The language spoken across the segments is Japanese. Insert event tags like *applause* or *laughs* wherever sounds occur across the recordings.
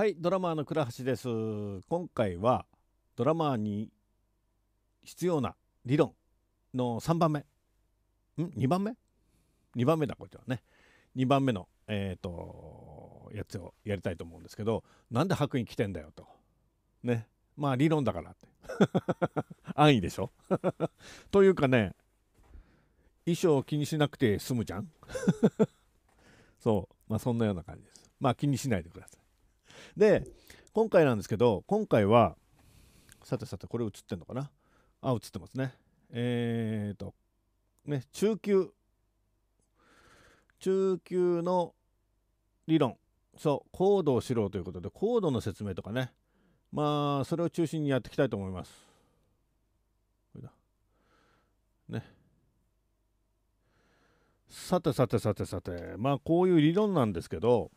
はいドラマーの倉橋です今回はドラマーに必要な理論の3番目ん2番目 ?2 番目だこちはね2番目のえっ、ー、とやつをやりたいと思うんですけどなんで白衣着てんだよとねまあ理論だからって *laughs* 安易でしょ *laughs* というかね衣装を気にしなくて済むじゃん *laughs* そうまあそんなような感じですまあ気にしないでくださいで、今回なんですけど、今回は、さてさて、これ映ってんのかなあ、映ってますね。えーと、ね、中級、中級の理論、そう、コードを知ろうということで、コードの説明とかね、まあ、それを中心にやっていきたいと思います。これだ。ね。さてさてさてさて、まあ、こういう理論なんですけど、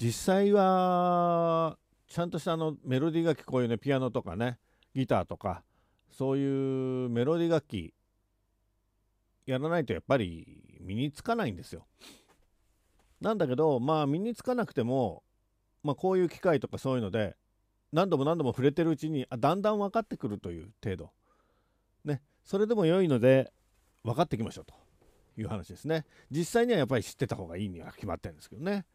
実際はちゃんとしたあのメロディー楽器こういうねピアノとかねギターとかそういうメロディー楽器やらないとやっぱり身につかないんですよ。なんだけどまあ身につかなくても、まあ、こういう機械とかそういうので何度も何度も触れてるうちにあだんだん分かってくるという程度。ね、それでも良いので分かってきましょうという話ですね。実際にはやっぱり知ってた方がいいには決まってるんですけどね。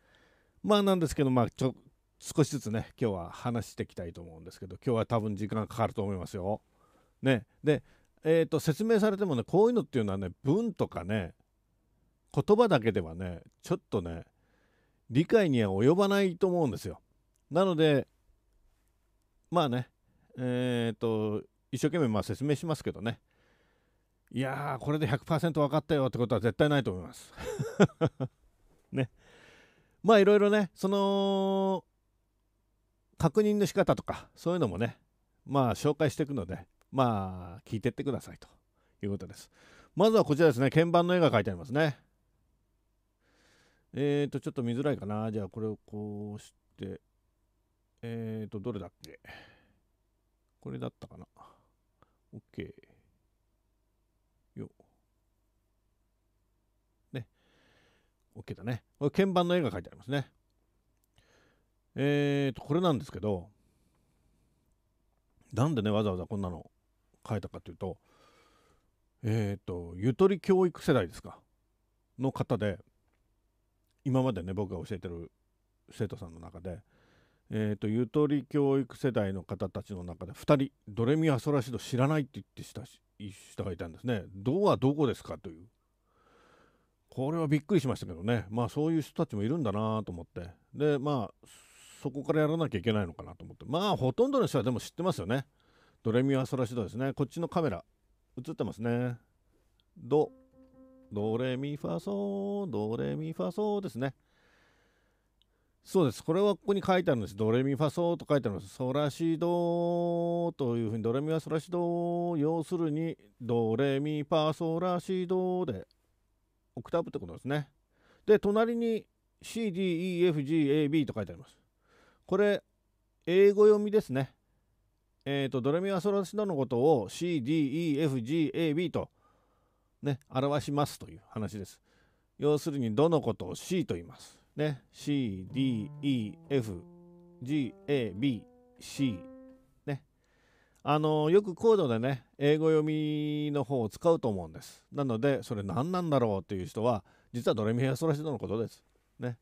まあなんですけど、まあちょ少しずつね、今日は話していきたいと思うんですけど、今日は多分時間かかると思いますよ。ね、で、えー、と説明されてもね、こういうのっていうのはね、文とかね、言葉だけではね、ちょっとね、理解には及ばないと思うんですよ。なので、まあね、えっ、ー、と、一生懸命まあ説明しますけどね、いやー、これで100%分かったよってことは絶対ないと思います。*laughs* ね。まあいろいろね、その、確認の仕方とか、そういうのもね、まあ紹介していくので、まあ聞いてってくださいということです。まずはこちらですね、鍵盤の絵が描いてありますね。えっ、ー、と、ちょっと見づらいかな。じゃあこれをこうして、えっ、ー、と、どれだっけこれだったかな。OK。OK だね。これ鍵盤の絵が書いてありますね。えーと、これなんですけど、なんでね、わざわざこんなの書いたかというと、えっ、ー、と、ゆとり教育世代ですか、の方で、今までね、僕が教えてる生徒さんの中で、えっ、ー、と、ゆとり教育世代の方たちの中で、2人、ドレミア・ソラシド知らないって言ってした人がいたんですね。どうはどこですかという。これはびっくりしましたけどね、まあそういう人たちもいるんだなと思って、で、まあ、そこからやらなきゃいけないのかなと思って、まあほとんどの人はでも知ってますよね。ドレミファソラシドですね。こっちのカメラ、映ってますね。ド、ドレミファソー、ドレミファソーですね。そうです。これはここに書いてあるんです。ドレミファソーと書いてあるんです。ソラシドというふうに、ドレミファソラシド、要するに、ドレミファソラシドでオクターブってことですね。で、隣に CDEFGAB と書いてあります。これ、英語読みですね。えっ、ー、と、ドレミファソラシドのことを CDEFGAB とね、表しますという話です。要するに、どのことを C と言います。ね、CDEFGABC あのよくコードでね英語読みの方を使うと思うんですなのでそれ何なんだろうっていう人は実はドレミファソラシドのことですね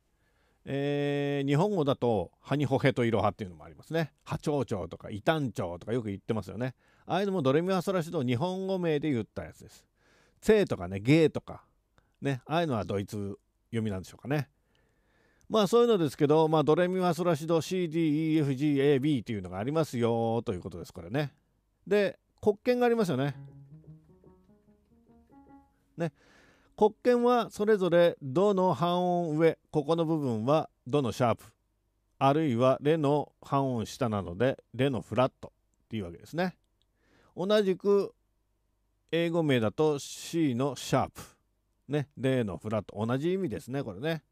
えー、日本語だと「ハニホヘとイロハ」っていうのもありますね「波長長」とか「異端長」とかよく言ってますよねああいうのもドレミファソラシド日本語名で言ったやつです「せ」とかね「ゲー」とかねああいうのはドイツ読みなんでしょうかねまあそういうのですけど、まあ、ドレミファソラシド CDEFGAB というのがありますよということです、これね。で国権がありますよね。ね国権はそれぞれ「ど」の半音上ここの部分は「ど」のシャープあるいは「レ」の半音下なので「レ」のフラットっていうわけですね。同じく英語名だと C のシャープ。ね。レのフラット。同じ意味ですね、これね。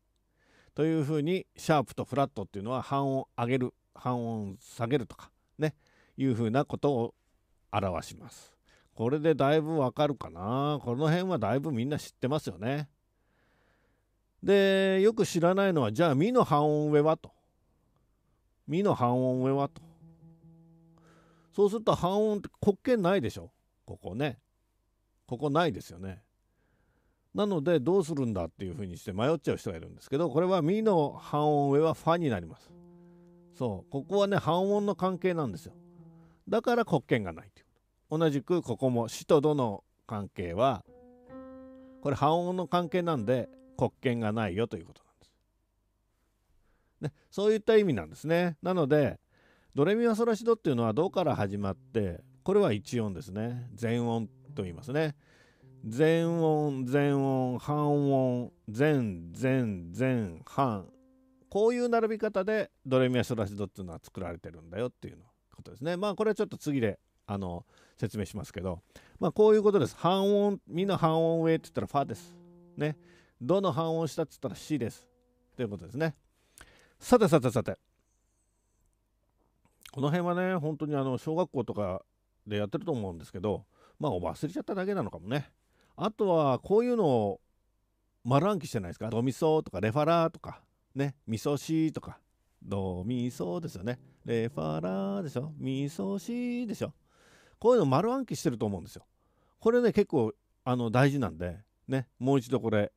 というふうに、シャープとフラットっていうのは半音上げる、半音下げるとか、ね。いうふうなことを表します。これでだいぶわかるかな。この辺はだいぶみんな知ってますよね。で、よく知らないのは、じゃあ、みの半音上はと。みの半音上はと。そうすると半音って滑稽ないでしょ。ここね。ここないですよね。なので、どうするんだっていうふうにして迷っちゃう人がいるんですけど、これはみの半音上はファになります。そう。ここはね、半音の関係なんですよ。だから国権がないという同じくここも死とどの関係はこれ半音の関係なんで国権がないよということなんです。ね、そういった意味なんですね。なのでドレミファソラシドっていうのはドから始まってこれは一音ですね。全音と言いますね。全音全音半音全全全半こういう並び方でドレミファソラシドっていうのは作られてるんだよっていうのことですね。まあこれはちょっと次であの説明しますけど、まあこういうことです。半音、みんな半音上って言ったらファです。ね。どの半音下って言ったら C です。ということですね。さてさてさて。この辺はね、本当にあの小学校とかでやってると思うんですけど、まあ忘れちゃっただけなのかもね。あとはこういうのを丸暗記してないですかドミソとかレファラーとかね、ミソシとか、ドミソですよね。レファラーでしょ味噌汁でしょこういうの丸暗記してると思うんですよ。これね結構あの大事なんでねもう一度これ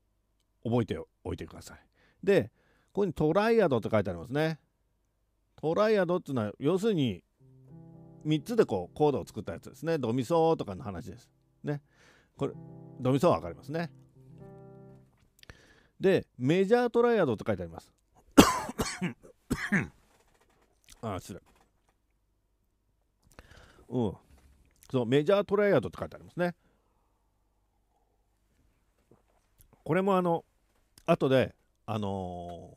覚えておいてください。でここにトライアドって書いてありますね。トライアドっていうのは要するに3つでこうコードを作ったやつですね。ドミソとかの話です。ね。これドミソは分かりますね。でメジャートライアドって書いてあります。あ、失礼。うん。そう、メジャートライアドって書いてありますね。これもあの、後で、あの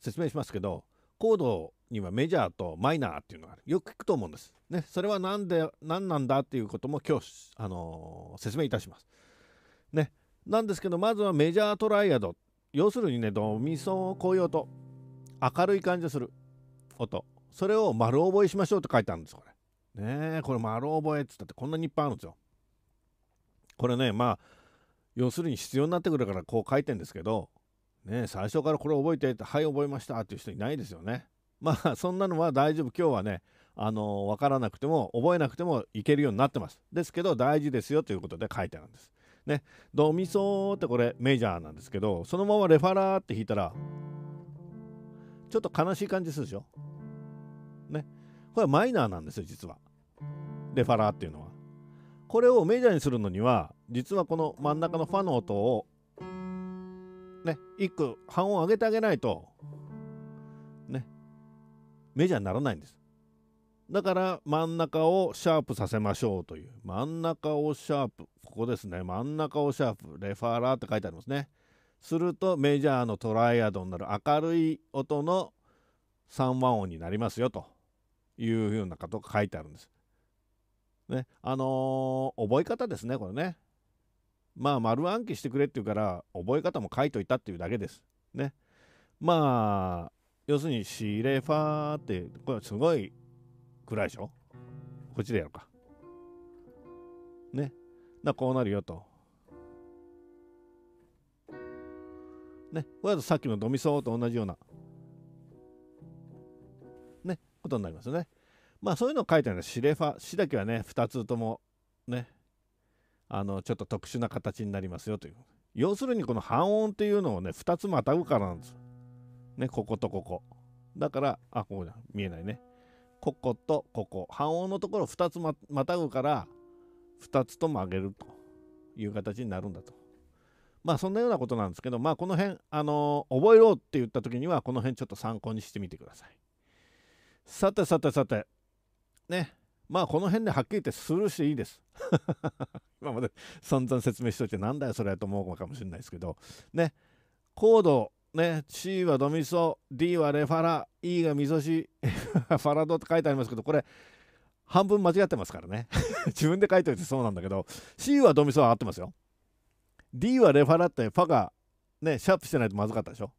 ー、説明しますけど、コードにはメジャーとマイナーっていうのがある。よく聞くと思うんです。ね、それは何で、何なんだっていうことも今日、あのー、説明いたします。ね、なんですけど、まずはメジャートライアド。要するにね、ドミソンを超えうと、明るい感じする音。それを丸覚えしましょうって書いてあるんですこれねえこれ丸覚えっつったってこんなにいっぱいあるんですよこれねまあ要するに必要になってくるからこう書いてんですけどね最初からこれ覚えてってはい覚えましたっていう人いないですよねまあそんなのは大丈夫今日はねあの分からなくても覚えなくてもいけるようになってますですけど大事ですよということで書いてあるんですねドミソってこれメジャーなんですけどそのままレファラーって弾いたらちょっと悲しい感じするでしょね。これはマイナーなんですよ、実は。レファラーっていうのは。これをメジャーにするのには、実はこの真ん中のファの音を、ね、一個半音上げてあげないと、ね、メジャーにならないんです。だから真ん中をシャープさせましょうという。真ん中をシャープ。ここですね。真ん中をシャープ。レファーラーって書いてありますね。するとメジャーのトライアドになる明るい音の3和音になりますよと。いうようなことが書いてあるんです。ね、あのー、覚え方ですね、これね。まあ、丸暗記してくれって言うから、覚え方も書いといたっていうだけです。ね。まあ、要するに、シレファーって、これすごい暗いでしょこっちでやろうか。ね。な、こうなるよと。ね。これだとさっきのドミソと同じような。ことになりますよね。まあそういうのを書いてあるのは、シレファ、シだけはね、2つともね、あの、ちょっと特殊な形になりますよという。要するにこの半音っていうのをね、2つまたぐからなんです。ね、こことここ。だから、あ、ここじゃ見えないね。こことここ。半音のところ2つまたぐから、2つとも上げるという形になるんだと。まあそんなようなことなんですけど、まあこの辺、あのー、覚えろって言った時には、この辺ちょっと参考にしてみてください。さてさてさて、ね、まあこの辺ではっきり言ってスルーしていいです。*laughs* 今まで散々説明しといてなんだよそれと思うかもしれないですけど、ね、コード、ね、C はドミソ、D はレファラ、E がミソシ、*laughs* ファラドって書いてありますけど、これ、半分間違ってますからね *laughs* 自分で書いておいてそうなんだけど C はドミソは合ってますよ D はレファラってファがねシャープしてないとまずかったでしょ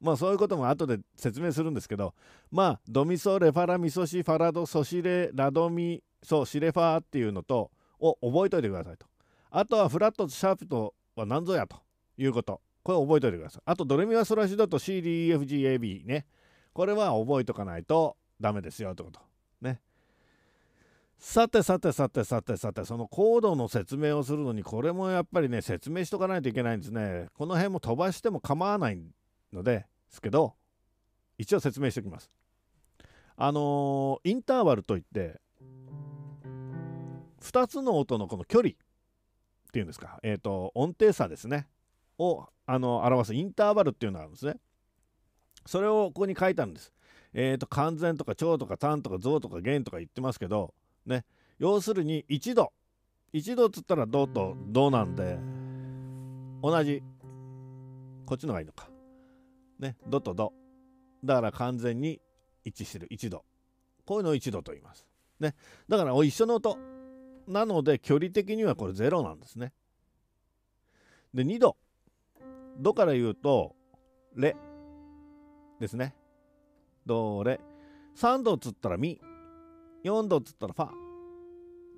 まあそういうことも後で説明するんですけど、まあドミソ、レファラ、ミソシ、ファラド、ソシレ、ラドミ、ソ、シレファーっていうのとを覚えておいてくださいと。あとはフラットとシャープとは何ぞやということ。これ覚えておいてください。あとドレミファソラシドと CDEFGAB ね。これは覚えとかないとダメですよってこと。ね。さてさてさてさてさてそのコードの説明をするのにこれもやっぱりね説明しとかないといけないんですねこの辺も飛ばしても構わないんのですけど一応説明しておきますあのー、インターバルといって2つの音のこの距離っていうんですか、えーと、音程差ですねをあの表すインターバルっていうのがあるんですねそれをここに書いてあるんですえっ、ー、と完全とか超とか単とか像とか弦とか言ってますけどね要するに1度1度っつったら「ド」と「ド」なんで同じこっちのがいいのかね、ドとド。だから完全に一致してる。一度。こういうのを一度と言います。ね。だから一緒の音。なので、距離的にはこれ0なんですね。で、2度。度から言うと、レ。ですね。ド、レ。3度つったらミ。4度つったらファ。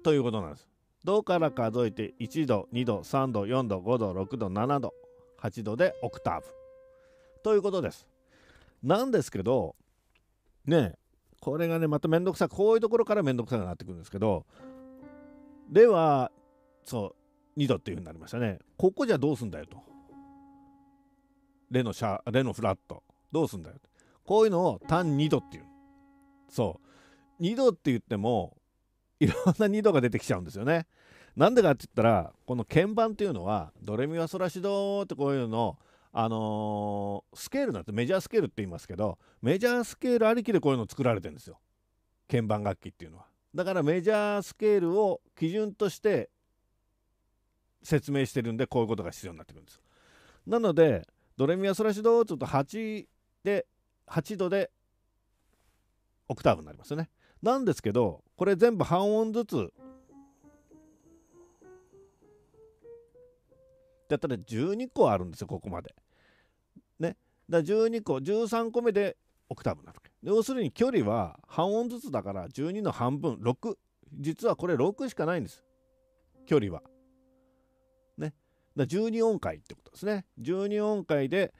ということなんです。ドから数えて1度、2度、3度、4度、5度、6度、7度、8度でオクターブ。ということです。なんですけど、ね、これがね、まためんどくさい、こういうところからめんどくさくなってくるんですけど、では、そう、2度っていうふうになりましたね。ここじゃどうすんだよと。レのシャレのフラット、どうすんだよと。こういうのを単2度っていう。そう。2度って言っても、いろんな2度が出てきちゃうんですよね。なんでかって言ったら、この鍵盤っていうのは、ドレミファソラシドってこういうのを、あのー、スケールなんてメジャースケールって言いますけど、メジャースケールありきでこういうの作られてるんですよ。鍵盤楽器っていうのは。だからメジャースケールを基準として説明してるんで、こういうことが必要になってくるんです。なので、ドレミア・ソラシドをちょっと8で、8度でオクターブになりますよね。なんですけど、これ全部半音ずつだったら12個あるんですよここまでだ12個13個目でオクターブになる要するに距離は半音ずつだから12の半分6実はこれ6しかないんです距離はねだ12音階ってことですね12音階で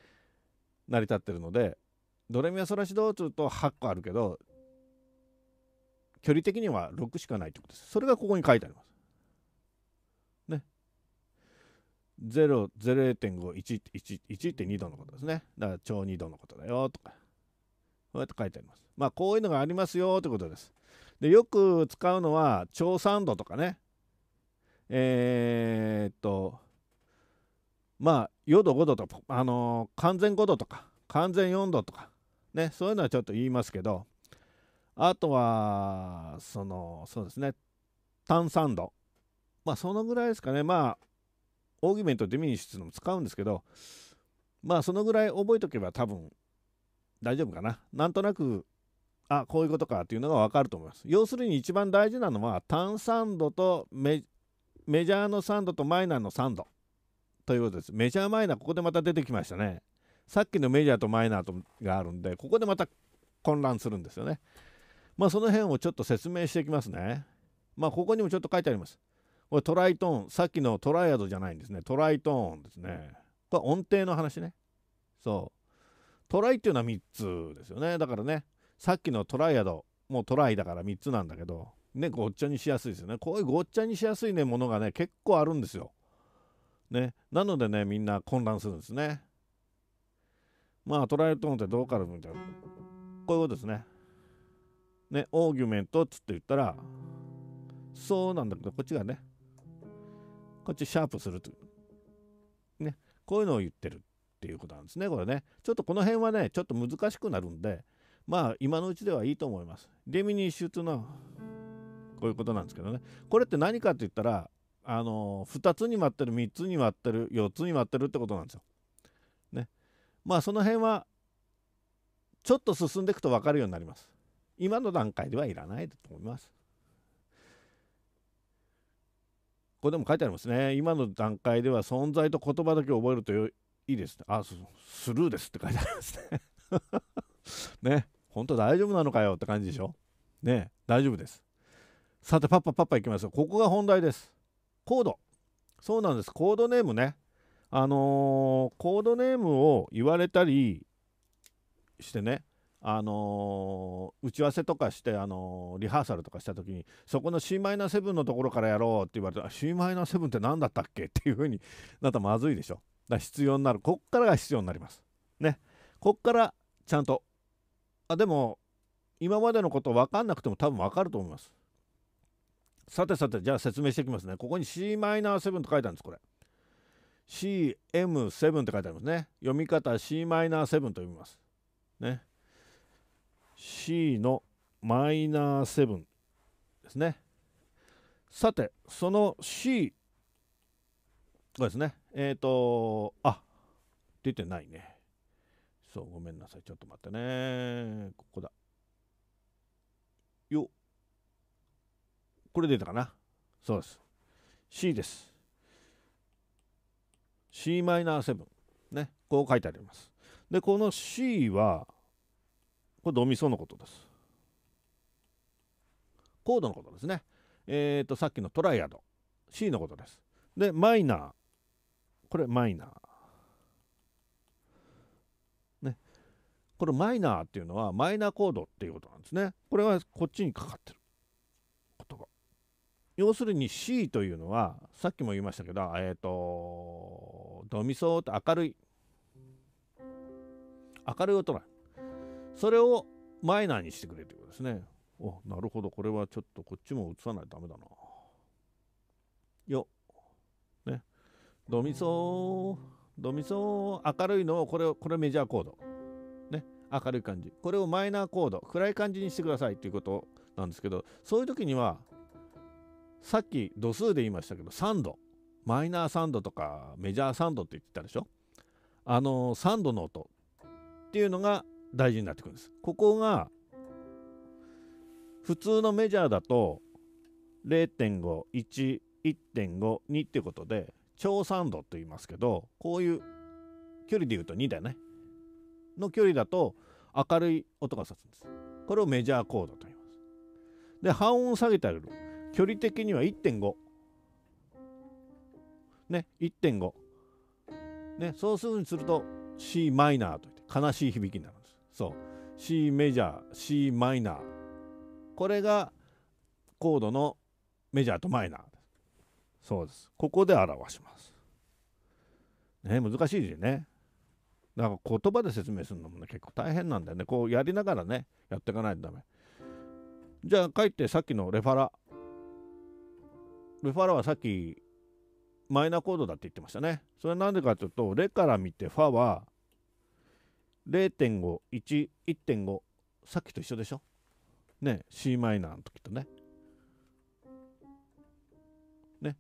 成り立ってるのでドレミアソラシドっつうと8個あるけど距離的には6しかないってことですそれがここに書いてあります0、0.5、1、1、1.2度のことですね。だから超2度のことだよとか。こうやって書いてあります。まあ、こういうのがありますよということです。で、よく使うのは、超3度とかね。えー、っと、まあ、4度5度とか、あのー、完全5度とか、完全4度とか、ね、そういうのはちょっと言いますけど、あとは、その、そうですね、炭酸度。まあ、そのぐらいですかね。まあ、オーギュメントディミニッシュっていうのも使うんですけどまあそのぐらい覚えとけば多分大丈夫かななんとなくあこういうことかっていうのが分かると思います要するに一番大事なのは単三度とメメジャーのン度とマイナーのン度ということですメジャーマイナーここでまた出てきましたねさっきのメジャーとマイナーとがあるんでここでまた混乱するんですよねまあその辺をちょっと説明していきますねまあここにもちょっと書いてありますこれトライトーンさっきのトライアドじゃないんですねトライトーンですねこれ音程の話ねそうトライっていうのは3つですよねだからねさっきのトライアドもうトライだから3つなんだけどねごっちゃにしやすいですよねこういうごっちゃにしやすいねものがね結構あるんですよねなのでねみんな混乱するんですねまあトライアトーンってどうかるみたいなこういうことですねねオーギュメントっつって言ったらそうなんだけどこっちがねこっちシャープすると。ね。こういうのを言ってるっていうことなんですね、これね。ちょっとこの辺はね、ちょっと難しくなるんで、まあ今のうちではいいと思います。デミニッシュとの、こういうことなんですけどね。これって何かって言ったら、あのー、2つに割ってる、3つに割ってる、4つに割ってるってことなんですよ。ね。まあその辺は、ちょっと進んでいくと分かるようになります。今の段階ではいらないと思います。ここでも書いてありますね今の段階では存在と言葉だけ覚えるといいですあスルーですって書いてありますね *laughs* ね本当大丈夫なのかよって感じでしょね大丈夫ですさてパッパパッパいきますよここが本題ですコードそうなんですコードネームねあのー、コードネームを言われたりしてねあのー、打ち合わせとかして、あのー、リハーサルとかした時にそこの Cm7 のところからやろうって言われて Cm7 って何だったっけっていう風になったらまずいでしょだ必要になるこっからが必要になりますねこっからちゃんとあでも今までのこと分かんなくても多分分かると思いますさてさてじゃあ説明していきますねここに Cm7 と書いてあるんですこれ CM7 って書いてありますね読み方 Cm7 と読みますね C のマイナー7ですね。さて、その C がですね、えっ、ー、と、あ、出てないね。そう、ごめんなさい。ちょっと待ってね。ここだ。よこれ出たかなそうです。C です。c マイナー7ね。こう書いてあります。で、この C は、これドミソのことです。コードのことですね。えっ、ー、と、さっきのトライアド。C のことです。で、マイナー。これマイナー。ね。これマイナーっていうのはマイナーコードっていうことなんですね。これはこっちにかかってる。言葉。要するに C というのは、さっきも言いましたけど、えっ、ー、と、ドミソって明るい。明るい音なんそれをマイナーにしてくれということですね。お、なるほど。これはちょっとこっちも映さないとダメだな。よ。ね。ドミソドミソ明るいのを、これを、これメジャーコード。ね。明るい感じ。これをマイナーコード、暗い感じにしてくださいっていうことなんですけど、そういう時には、さっき度数で言いましたけど、3度。マイナー3度とかメジャー3度って言ってたでしょあの3度の音っていうのが大事になってくるんです。ここが普通のメジャーだと0.5、1、1.5、2ってことで超3度と言いますけどこういう距離で言うと2だよね。の距離だと明るい音がさすんです。これをメジャーコードと言います。で半音下げてあげる。距離的には1.5。ね、1.5。ね、そうするにすると c マイナーといって悲しい響きになる。そう C メジャー C マイナーこれがコードのメジャーとマイナーそうですここで表しますね難しいですねねんか言葉で説明するのもね結構大変なんだよねこうやりながらねやっていかないとダメじゃあえってさっきのレファラレファラはさっきマイナーコードだって言ってましたねそれは何でかというとレから見てファは0.51、1.5、さっきと一緒でしょね、c マイナーの時とね。ね、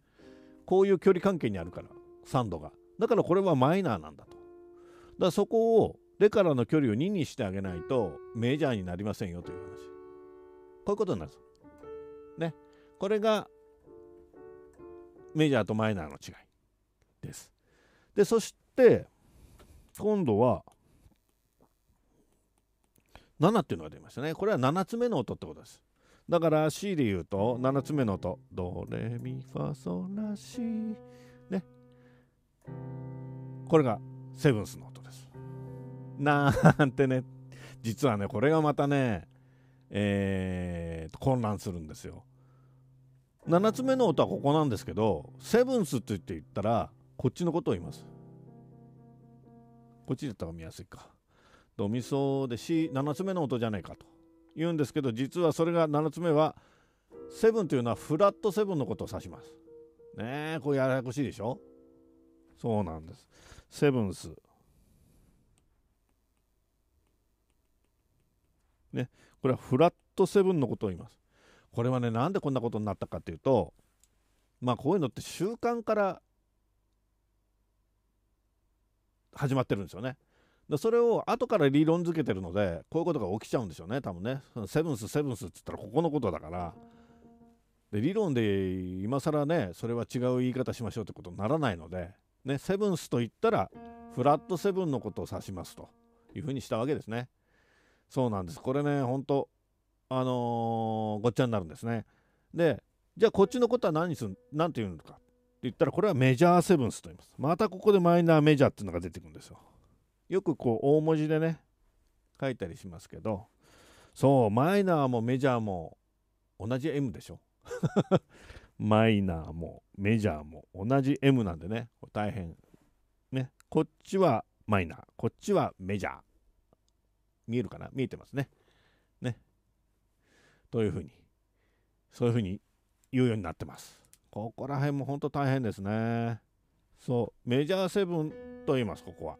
こういう距離関係にあるから、3度が。だからこれはマイナーなんだと。だからそこを、レからの距離を2にしてあげないと、メジャーになりませんよという話。こういうことになるね。これが、メジャーとマイナーの違いです。で、そして、今度は、7っていうのが出ましたね。これは7つ目の音ってことです。だから C で言うと7つ目の音。ドレミファソラシね。これがセブンスの音です。なんてね。実はね、これがまたね、えー、混乱するんですよ。7つ目の音はここなんですけど、セブンスって言って言ったら、こっちのことを言います。こっちでった方が見やすいか。ドミソで C7 つ目の音じゃないかと言うんですけど実はそれが7つ目は7というのはフラット7のことを指します。ねえこれややこしいでしょそうなんです。セブンス。ね、これはフラットセブンのことを言います。これはねなんでこんなことになったかっていうとまあこういうのって習慣から始まってるんですよね。でそれを後から理論づけてるのでこういうことが起きちゃうんでしょうね多分ねセブンスセブンスっつったらここのことだからで理論で今更ねそれは違う言い方しましょうってことにならないので、ね、セブンスと言ったらフラットセブンのことを指しますというふうにしたわけですねそうなんですこれね本当あのー、ごっちゃになるんですねでじゃあこっちのことは何する何て言うのかって言ったらこれはメジャーセブンスと言いますまたここでマイナーメジャーっていうのが出てくるんですよよくこう大文字でね書いたりしますけどそうマイナーもメジャーも同じ M でしょ *laughs* マイナーもメジャーも同じ M なんでね大変ねこっちはマイナーこっちはメジャー見えるかな見えてますねねというふうにそういうふうに言うようになってますここら辺も本当大変ですねそうメジャーセブンと言いますここは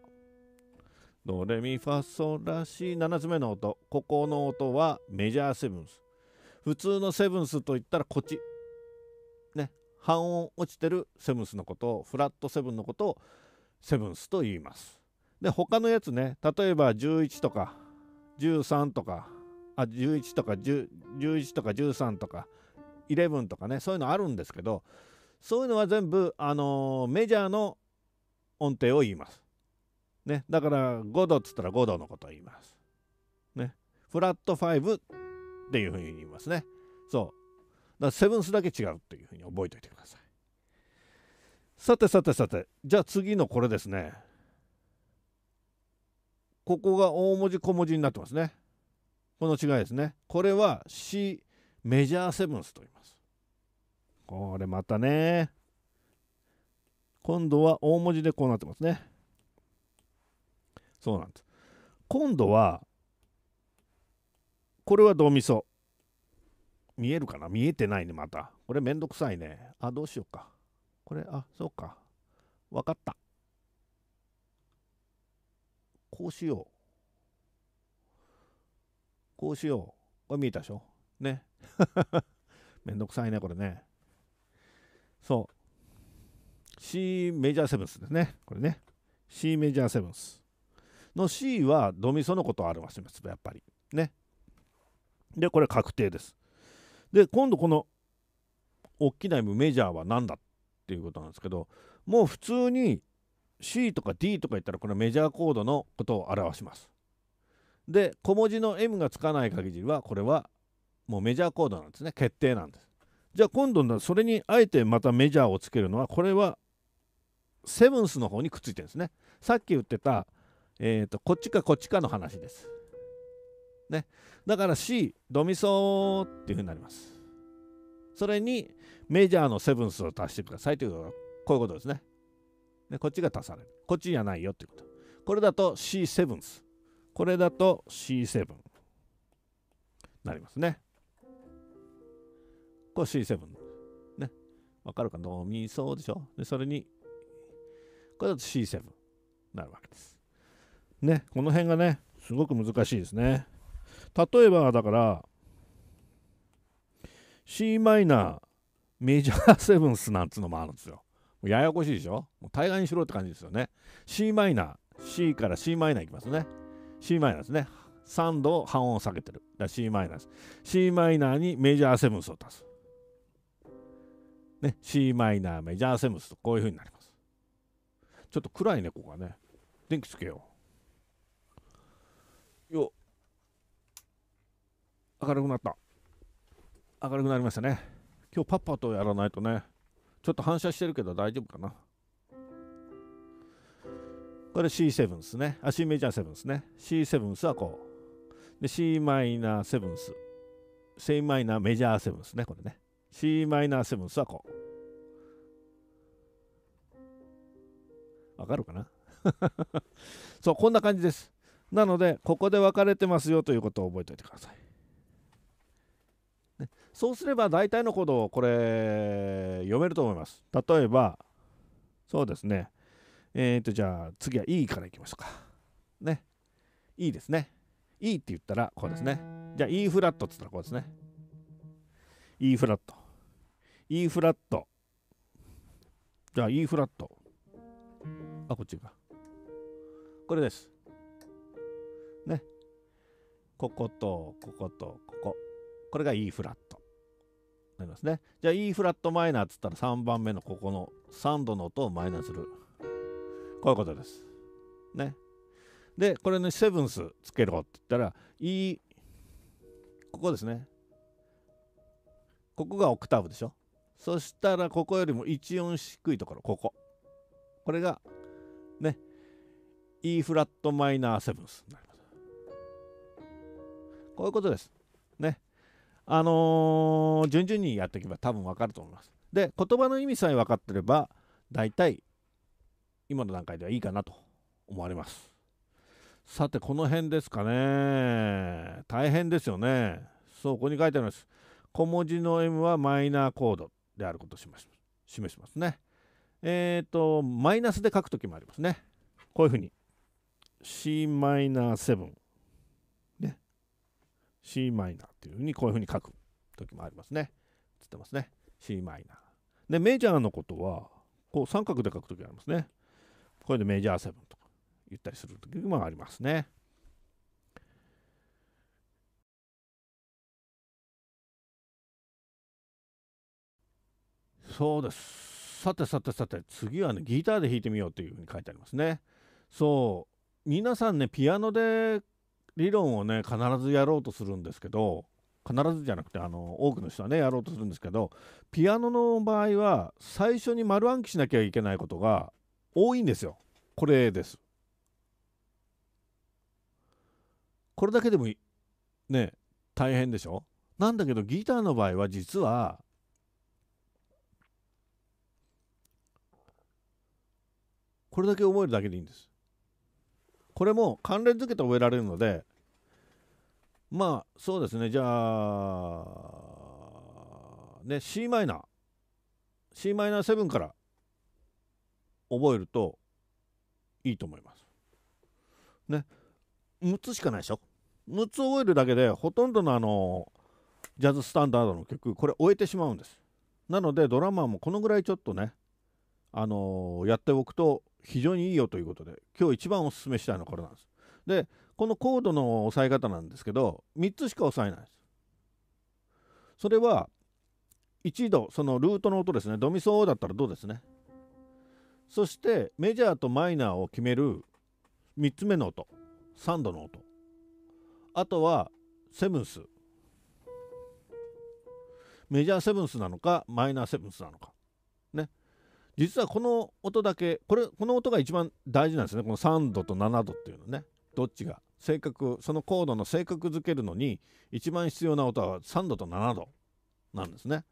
ドレミファソらしい7つ目の音ここの音はメジャーセブンス普通のセブンスといったらこっちね半音落ちてるセブンスのことをフラットセブンのことをセブンスと言いますで他のやつね例えば11とか13とかあ11とか11とか13とか11とかねそういうのあるんですけどそういうのは全部、あのー、メジャーの音程を言いますね、だから5度っつったら5度のことを言います。ね。フラット5っていうふうに言いますね。そう。だからセブンスだけ違うっていうふうに覚えておいてください。さてさてさて、じゃあ次のこれですね。ここが大文字小文字になってますね。この違いですね。これは C メジャーセブンスと言います。これまたね。今度は大文字でこうなってますね。そうなんです。今度は、これはドミソ。見えるかな見えてないね、また。これめんどくさいね。あ、どうしようか。これ、あ、そうか。わかった。こうしよう。こうしよう。これ見えたでしょね。*laughs* めんどくさいね、これね。そう。C メジャーセブンスですね。これね。C メジャーセブンス。の C はドミソのことを表しますやっぱりねでこれ確定ですで今度この大きな M メジャーは何だっていうことなんですけどもう普通に C とか D とか言ったらこれはメジャーコードのことを表しますで小文字の M がつかない限りはこれはもうメジャーコードなんですね決定なんですじゃあ今度それにあえてまたメジャーをつけるのはこれはセブンスの方にくっついてるんですねさっき言ってたえーと、こっちかこっちかの話です。ね、だから C、ドミソっていうふうになります。それにメジャーのセブンスを足してくださいというのはこういうことですね。ねこっちが足される。こっちじゃないよということ。これだと C セブンス。これだと C セブン。なりますね。これ C7。ね。わかるかドミソーでしょで、それに、これだと C7。なるわけです。ね、この辺がね、すごく難しいですね。例えば、だから、c マイナーメジャーセブンスなんつうのもあるんですよ。ややこしいでしょもう大概にしろって感じですよね。c マイナー、C から c マイナーいきますね。c マイナーですね。3度半音下げてる。だ c マイナーです。c マイナーにメジャーセブンスを足す。ね、c マイナーメジャーセブンスとこういう風になります。ちょっと暗いね、ここはね。電気つけよう。明るくなった。明るくなりましたね。今日パッパとやらないとね、ちょっと反射してるけど大丈夫かな。これ C7 ですね。あ、C メジャー7ですね。C7 はこう。で、c マイナー7ス。C マイナーメジャー7ですね。これね。c マイナー7はこう。わかるかな *laughs* そう、こんな感じです。なので、ここで分かれてますよということを覚えておいてください。そうすれば大体のことをこれ読めると思います。例えば、そうですね。えっ、ー、と、じゃあ次は E からいきましょうか。ね。E ですね。E って言ったらこうですね。じゃあ E フラットって言ったらこうですね。E フラット。E フラット。じゃあ E フラット。あ、こっちか。これです。ね。ここと、ここと、ここ。これが E フラット。なりますね。じゃあ E フラットマイナーっつったら3番目のここの3度の音をマイナーする。こういうことです。ね。で、これのセブンスつけろって言ったら E、ここですね。ここがオクターブでしょ。そしたらここよりも1音低いところ、ここ。これがね、E フラットマイナーセブンスになります。こういうことです。あのー、順々にやっていけば多分わかると思います。で、言葉の意味さえ分かってれば、大体、今の段階ではいいかなと思われます。さて、この辺ですかね。大変ですよね。そう、ここに書いてあります。小文字の M はマイナーコードであることを示しますね。えっ、ー、と、マイナスで書くときもありますね。こういうふうに。c マイナー7。c マイナーっていうふうにこういうふうに書く時もありますね。つってますね。c マイナー。で、メジャーのことは、こう三角で書く時ありますね。これでメジャーセブンとか言ったりする時もありますね。そうです。さてさてさて、次はね、ギターで弾いてみようというふうに書いてありますね。そう。皆さんね、ピアノで理論をね必ずやろうとするんですけど必ずじゃなくてあの多くの人はねやろうとするんですけどピアノの場合は最初に丸暗記しなきゃいけないことが多いんですよ。これです。これだけでもね大変でしょなんだけどギターの場合は実はこれだけ覚えるだけでいいんです。これも関連づけて終えられるのでまあそうですねじゃあね c マイナー c マイナー7から覚えるといいと思います。ね6つしかないでしょ6つ覚えるだけでほとんどのあのジャズスタンダードの曲これ終えてしまうんです。なのでドラマーもこのぐらいちょっとねあのー、やっておくと非常にいいよということで今日一番おすすめしたいのはこれなんです。でこのコードの押さえ方なんですけど3つしか押さえないです。それは1度そのルートの音ですねドミソだったらドですね。そしてメジャーとマイナーを決める3つ目の音3度の音あとはセブンスメジャーセブンスなのかマイナーセブンスなのか実はこの音だけこれこの音が一番大事なんですねこの3度と7度っていうのねどっちが性格そのコードの性格づけるのに一番必要な音は3度と7度なんですね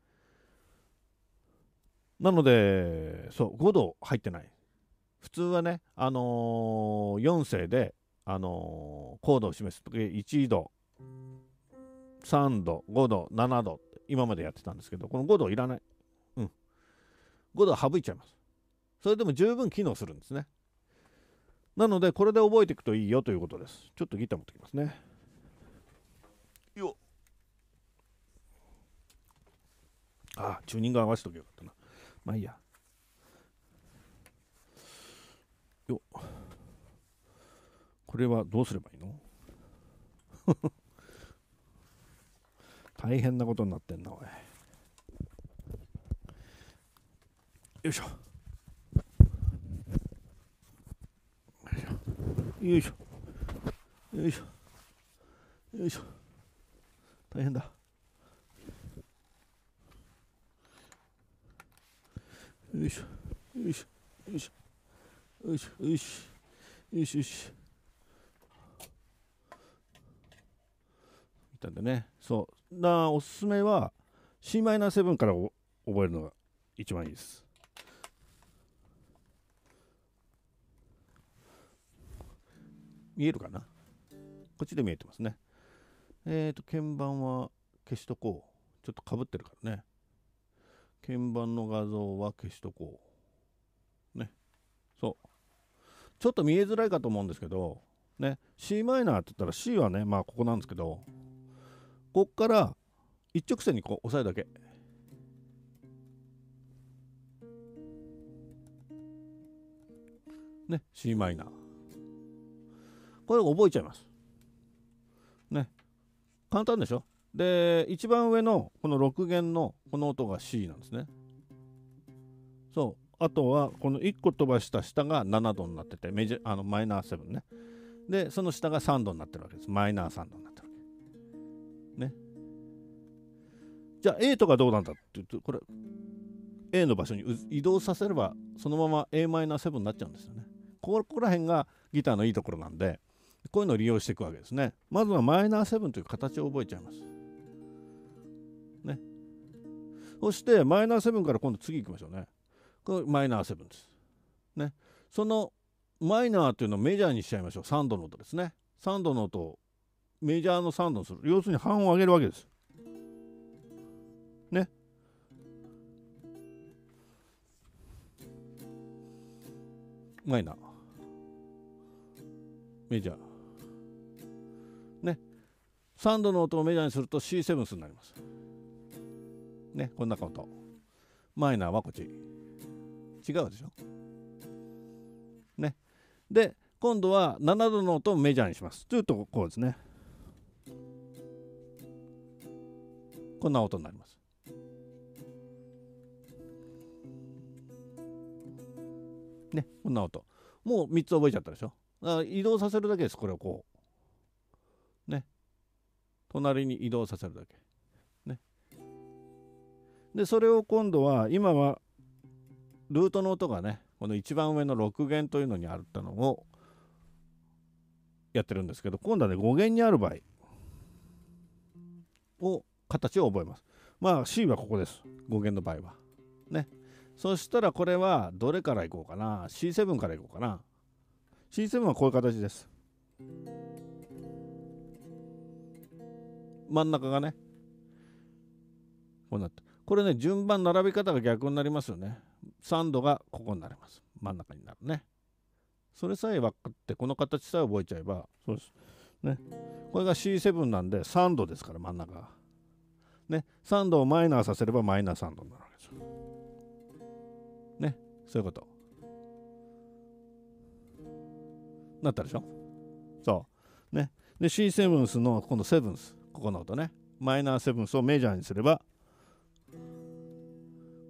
なのでそう5度入ってない普通はねあのー、4声であのー、コードを示す時1度3度5度7度今までやってたんですけどこの5度いらない5度省いちゃいます。それでも十分機能するんですね。なので、これで覚えていくといいよということです。ちょっとギター持ってきますね。よああ、チューニング合わせとけよかったな。まあいいや。よこれはどうすればいいの *laughs* 大変なことになってんな、おい。よいしょよいしょよいしょよいしょ大変だよいしょよいしょよいしょよいしょよいしょよいしょよいしょたんだねそうなおすすめは c マイナーセブンから覚えるのが一番いいです見えるかなこっちで見えてますね。えっ、ー、と、鍵盤は消しとこう。ちょっとかぶってるからね。鍵盤の画像は消しとこう。ね。そう。ちょっと見えづらいかと思うんですけど、ね、c マイナーって言ったら C はね、まあここなんですけど、こっから一直線にこう押さえるだけ。ね、c マイナー。これ覚えちゃいます。ね。簡単でしょで、一番上のこの6弦のこの音が C なんですね。そう。あとは、この1個飛ばした下が7度になってて、メジあのマイナー7ね。で、その下が3度になってるわけです。マイナー3度になってるわけ。ね。じゃあ A とかどうなんだって言うと、これ、A の場所に移動させれば、そのまま Am7 になっちゃうんですよね。ここら辺がギターのいいところなんで、こういうのを利用していくわけですね。まずはマイナー7という形を覚えちゃいます。ね。そしてマイナー7から今度次行きましょうね。これマイナー7です。ね。そのマイナーというのをメジャーにしちゃいましょう。3度の音ですね。3度の音をメジャーの3度にする。要するに半を上げるわけです。ね。マイナー。メジャー。3度の音をメジャーにすると C7 スになります。ね、こんなこと。マイナーはこっち。違うでしょね。で、今度は7度の音をメジャーにします。というと、こうですね。こんな音になります。ね、こんな音。もう3つ覚えちゃったでしょ。移動させるだけです、これをこう。隣に移動させるだけ。ね、でそれを今度は今はルートの音がねこの一番上の6弦というのにあったのをやってるんですけど今度はね5弦にある場合を形を覚えます。まあ C はここです。5弦の場合は。ね。そしたらこれはどれからいこうかな。C7 からいこうかな。C7 はこういう形です。真ん中がね、こうなって。これね、順番並び方が逆になりますよね。3度がここになります。真ん中になるね。それさえ分かって、この形さえ覚えちゃえば、そうです。ね。これが C7 なんで3度ですから、真ん中ね。3度をマイナーさせればマイナー3度になるわけですよ。ね。そういうこと。なったでしょそう。ね。で、C7 の、このセブンス。ここの音ねマイナーセブンスをメジャーにすれば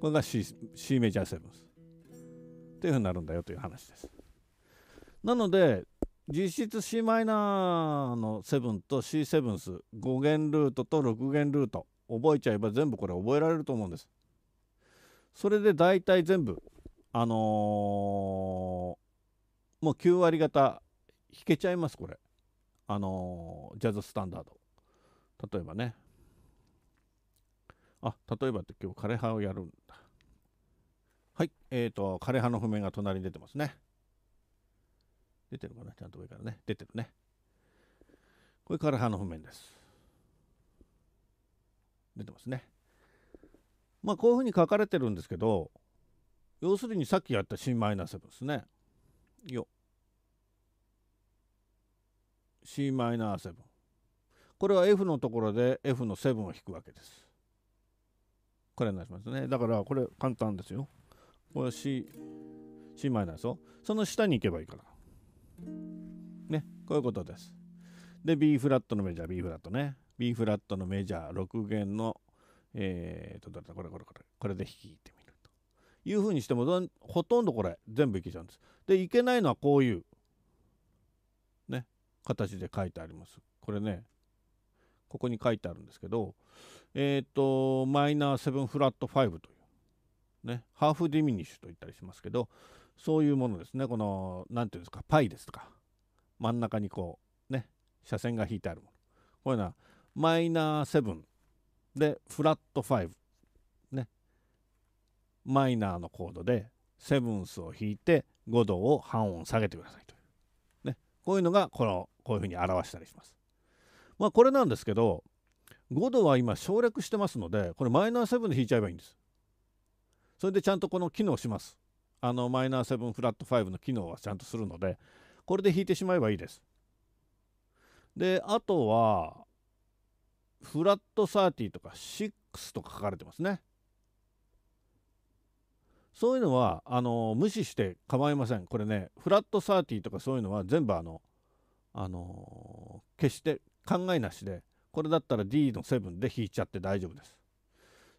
これが C, C メジャーセブンスっていうふうになるんだよという話ですなので実質 c マイナーの7と c セブンス5弦ルートと6弦ルート覚えちゃえば全部これ覚えられると思うんですそれで大体全部あのー、もう9割方弾けちゃいますこれあのー、ジャズスタンダード例えばね。あ、例えばって今日枯葉をやるんだ。はい。えっ、ー、と、枯葉の譜面が隣に出てますね。出てるかなちゃんと上からね。出てるね。これ枯葉の譜面です。出てますね。まあ、こういうふうに書かれてるんですけど、要するにさっきやった新マイナーセブンですね。よ。c ブン。これは F のところで F の7を引くわけです。これになりますね。だからこれ簡単ですよ。これ C、C マイナすよ。その下に行けばいいから。ね、こういうことです。で、B フラットのメジャー、B フラットね。B フラットのメジャー、6弦の、えーと、どれだこれこれこれ、これで弾いてみると。いうふうにしても、ほとんどこれ、全部いけちゃうんです。で、いけないのはこういう、ね、形で書いてあります。これね、ここに書いてあるんですけど、えっ、ー、と、マイナー7フラット5という、ね、ハーフディミニッシュと言ったりしますけど、そういうものですね。この、何ていうんですか、パイですとか、真ん中にこう、ね、斜線が引いてあるもの。こういうのは、マイナー7で、フラット5、ね、マイナーのコードで、セブンスを引いて5度を半音下げてくださいという、ね、こういうのがこのこういうふうに表したりします。まあ、これなんですけど、5度は今省略してますので、これマイナー7で引いちゃえばいいんです。それでちゃんとこの機能します。あのマイナー7フラット5の機能はちゃんとするので、これで引いてしまえばいいです。で、あとは、フラット30とか6とか書かれてますね。そういうのはあの無視して構いません。これね、フラット30とかそういうのは全部あの、あの消して考えなしでこれだったら D の7で引いちゃって大丈夫です。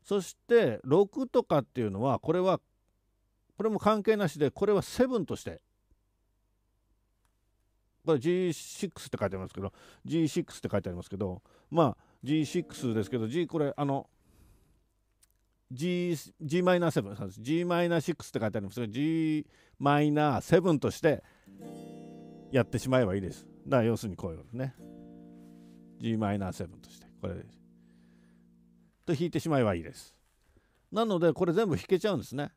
そして6とかっていうのはこれはこれも関係なしでこれは7としてこれ G6 って書いてありますけど G6 って書いてありますけどまあ G6 ですけど G これあの G, G-7 G-6 って書いてありますど Gm7 としてやってしまえばいいです。だから要するにこういうことね。Gm7 としてこれでと弾いてしまえばいいですなのでこれ全部弾けちゃうんですね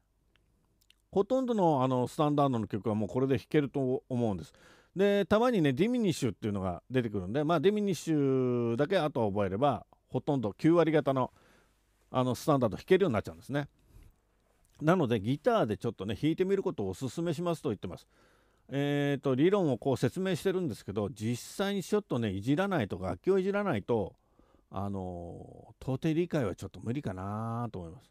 ほとんどのあのスタンダードの曲はもうこれで弾けると思うんですでたまにねディミニッシュっていうのが出てくるんでまあディミニッシュだけあとは覚えればほとんど9割方のあのスタンダード弾けるようになっちゃうんですねなのでギターでちょっとね弾いてみることをおすすめしますと言ってますえーと、理論をこう説明してるんですけど実際にちょっとねいじらないと楽器をいじらないとあの到底理解はちょっと無理かなと思います。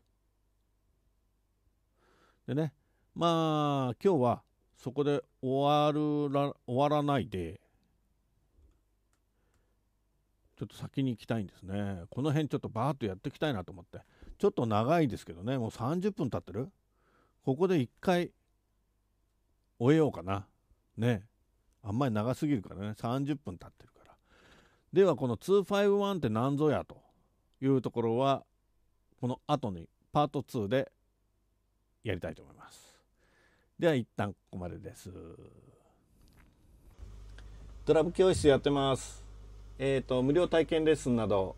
でねまあ今日はそこで終わるら終わらないでちょっと先に行きたいんですね。この辺ちょっとバーッとやっていきたいなと思ってちょっと長いですけどねもう30分経ってるここで1回終えようかな。ね。あんまり長すぎるからね。30分経ってるから。では、この251って何ぞやというところは、この後にパート2でやりたいと思います。では、一旦ここまでです。ドラム教室やってます。えっ、ー、と、無料体験レッスンなど、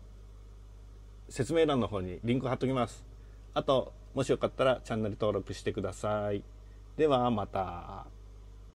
説明欄の方にリンク貼っときます。あと、もしよかったらチャンネル登録してください。ではまた。